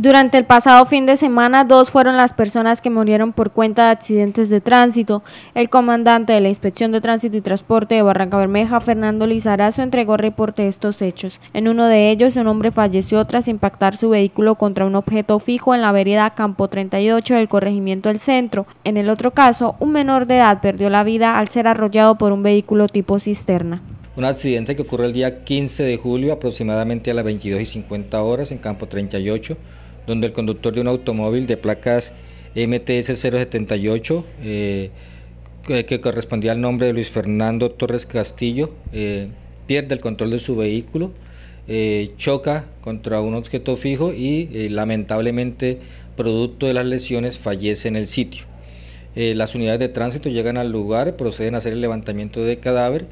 Durante el pasado fin de semana, dos fueron las personas que murieron por cuenta de accidentes de tránsito. El comandante de la Inspección de Tránsito y Transporte de Barranca Bermeja, Fernando Lizarazo, entregó reporte de estos hechos. En uno de ellos, un hombre falleció tras impactar su vehículo contra un objeto fijo en la vereda Campo 38 del corregimiento del centro. En el otro caso, un menor de edad perdió la vida al ser arrollado por un vehículo tipo cisterna. Un accidente que ocurrió el día 15 de julio aproximadamente a las 22 y 50 horas en Campo 38 donde el conductor de un automóvil de placas MTS 078, eh, que, correspondía al nombre de Luis Fernando Torres Castillo, eh, pierde el control de su vehículo, eh, choca contra un objeto fijo y lamentablemente, producto de las lesiones, fallece en el sitio. las unidades de tránsito llegan al lugar, proceden a hacer el levantamiento de cadáver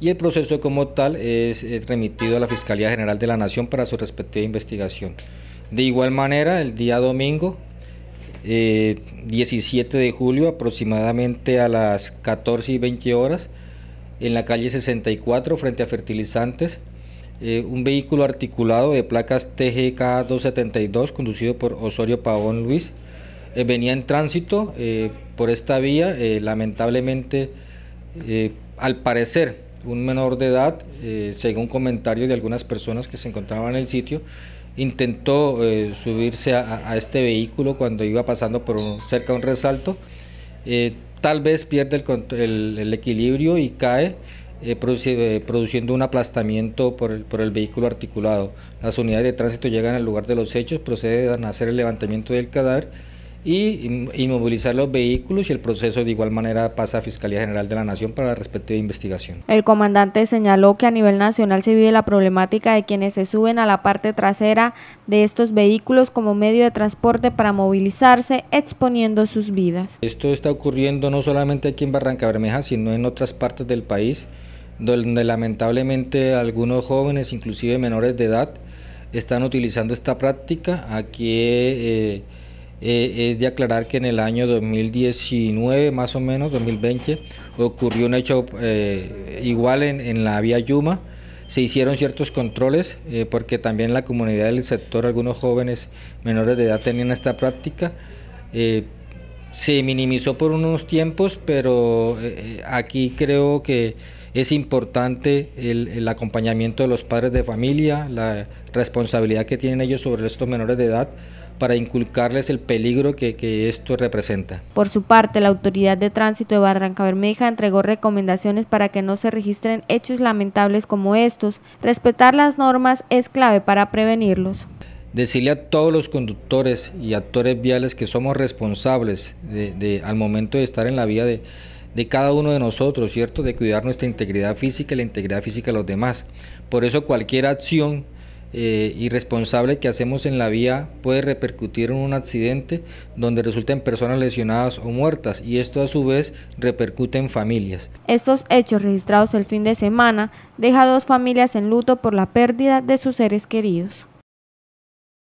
y el proceso como tal es remitido a la Fiscalía General de la Nación para su respectiva investigación. De igual manera, el día domingo, 17 eh, de julio, aproximadamente a las 14 y 20 horas, en la calle 64, frente a Fertilizantes, eh, un vehículo articulado de placas TGK 272, conducido por Osorio Pavón Luis, eh, venía en tránsito por esta vía, lamentablemente, al parecer, un menor de edad, eh, según comentarios de algunas personas que se encontraban en el sitio, intentó eh, subirse a, este vehículo cuando iba pasando por cerca de un resalto. Eh, tal vez pierde el, equilibrio y cae. produciendo un aplastamiento por por el, vehículo articulado. Las unidades de tránsito llegan al lugar de los hechos, proceden a hacer el levantamiento del cadáver y inmovilizar los vehículos y el proceso de igual manera pasa a Fiscalía General de la Nación para la respectiva investigación. El comandante señaló que a nivel nacional se vive la problemática de quienes se suben a la parte trasera de estos vehículos como medio de transporte para movilizarse, exponiendo sus vidas. Esto está ocurriendo no solamente aquí en Barranca Bermeja, sino en otras partes del país, donde lamentablemente algunos jóvenes, inclusive menores de edad, están utilizando esta práctica. Aquí eh, eh, es de aclarar que en el año 2019, más o menos, 2020, ocurrió un hecho eh, igual en, la vía Yuma. Se hicieron ciertos controles eh, porque también la comunidad del sector, algunos jóvenes menores de edad tenían esta práctica. se minimizó por unos tiempos, pero aquí creo que es importante el, el, acompañamiento de los padres de familia, la responsabilidad que tienen ellos sobre estos menores de edad, para inculcarles el peligro que, esto representa. Por su parte, la Autoridad de Tránsito de Barranca Bermeja entregó recomendaciones para que no se registren hechos lamentables como estos. Respetar las normas es clave para prevenirlos. Decirle a todos los conductores y actores viales que somos responsables de, al momento de estar en la vía de, de cada uno de nosotros, ¿cierto? De cuidar nuestra integridad física y la integridad física de los demás. Por eso cualquier acción eh, irresponsable que hacemos en la vía puede repercutir en un accidente donde resulten personas lesionadas o muertas y esto a su vez repercute en familias. Estos hechos registrados el fin de semana deja a dos familias en luto por la pérdida de sus seres queridos.